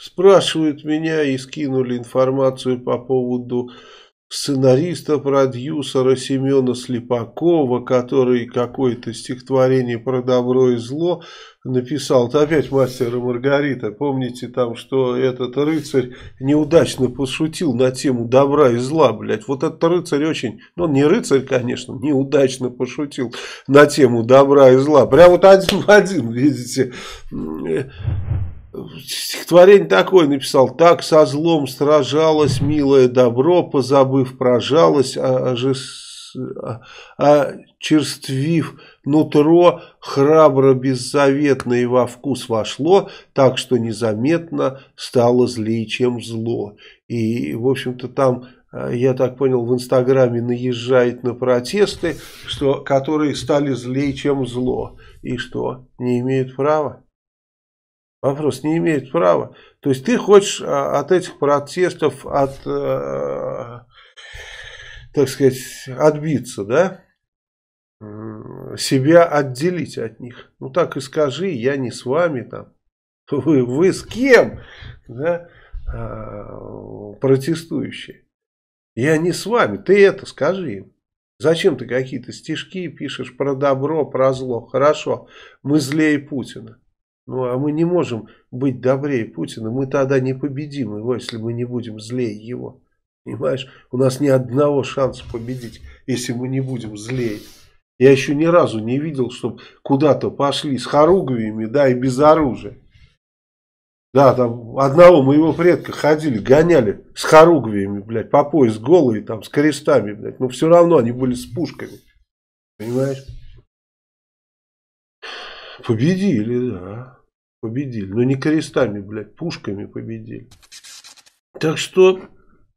спрашивают меня и скинули информацию по поводу сценариста, продюсера Семена Слепакова, который какое-то стихотворение про добро и зло написал. Это опять мастера Маргарита. Помните там, что этот рыцарь неудачно пошутил на тему добра и зла, блядь. Вот этот рыцарь очень, ну он не рыцарь, конечно, неудачно пошутил на тему добра и зла. Прям вот один в один, видите. Стихотворение такое написал. Так со злом сражалось милое добро, позабыв, прожалось, а, а, а, а, черствив нутро, храбро, беззаветно и во вкус вошло, так что незаметно стало злее, чем зло. И, в общем-то, там я так понял, в Инстаграме наезжает на протесты, что, которые стали злее, чем зло, и что, не имеют права. Вопрос не имеет права. То есть ты хочешь а, от этих протестов, от, э, так сказать, отбиться, да? Себя отделить от них. Ну так и скажи, я не с вами там. Вы, вы с кем? Да? А, протестующие. Я не с вами. Ты это скажи им. Зачем ты какие-то стишки пишешь про добро, про зло? Хорошо, мы злее Путина. Ну, а мы не можем быть добрее Путина. Мы тогда не победим его, если мы не будем злее его. Понимаешь? У нас ни одного шанса победить, если мы не будем злее. Я еще ни разу не видел, чтобы куда-то пошли с хоругвиями, да, и без оружия. Да, там одного моего предка ходили, гоняли с хоругвиями, блядь, по пояс голые, там, с крестами, блядь. Но все равно они были с пушками. Понимаешь? Победили, да победили. Но ну, не крестами, блядь, пушками победили. Так что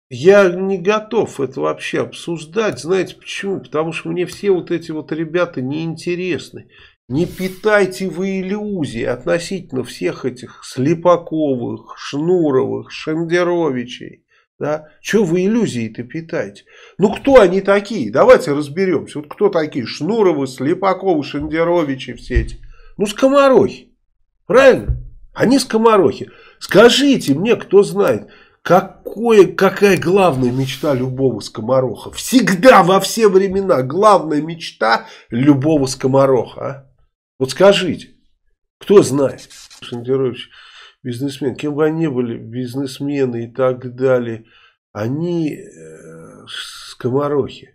я не готов это вообще обсуждать. Знаете почему? Потому что мне все вот эти вот ребята неинтересны. Не питайте вы иллюзии относительно всех этих Слепаковых, Шнуровых, Шендеровичей. Да? Че вы иллюзии-то питаете? Ну, кто они такие? Давайте разберемся. Вот кто такие Шнуровы, Слепаковы, Шендеровичи все эти? Ну, скоморохи. Правильно? Они скоморохи. Скажите мне, кто знает, какое, какая главная мечта любого скомороха? Всегда, во все времена, главная мечта любого скомороха. А? Вот скажите, кто знает? Шендерович, бизнесмен, кем бы они были, бизнесмены и так далее, они э, скоморохи.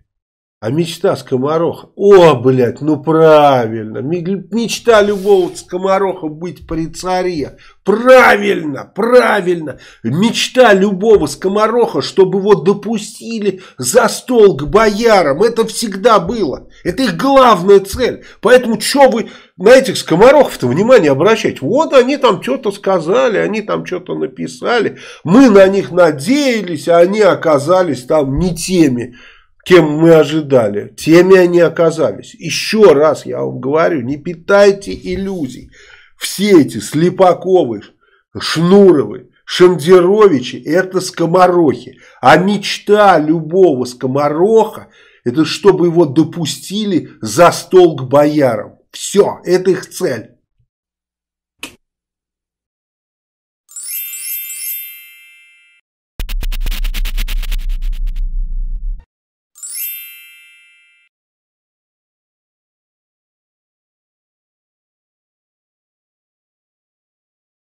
А мечта скомороха. О, блядь, ну правильно. Мечта любого скомороха быть при царе. Правильно, правильно. Мечта любого скомороха, чтобы его допустили за стол к боярам. Это всегда было. Это их главная цель. Поэтому что вы на этих скоморохов-то внимание обращать? Вот они там что-то сказали, они там что-то написали. Мы на них надеялись, а они оказались там не теми кем мы ожидали, теми они оказались. Еще раз я вам говорю, не питайте иллюзий. Все эти Слепаковы, Шнуровы, Шендеровичи – это скоморохи. А мечта любого скомороха – это чтобы его допустили за стол к боярам. Все, это их цель.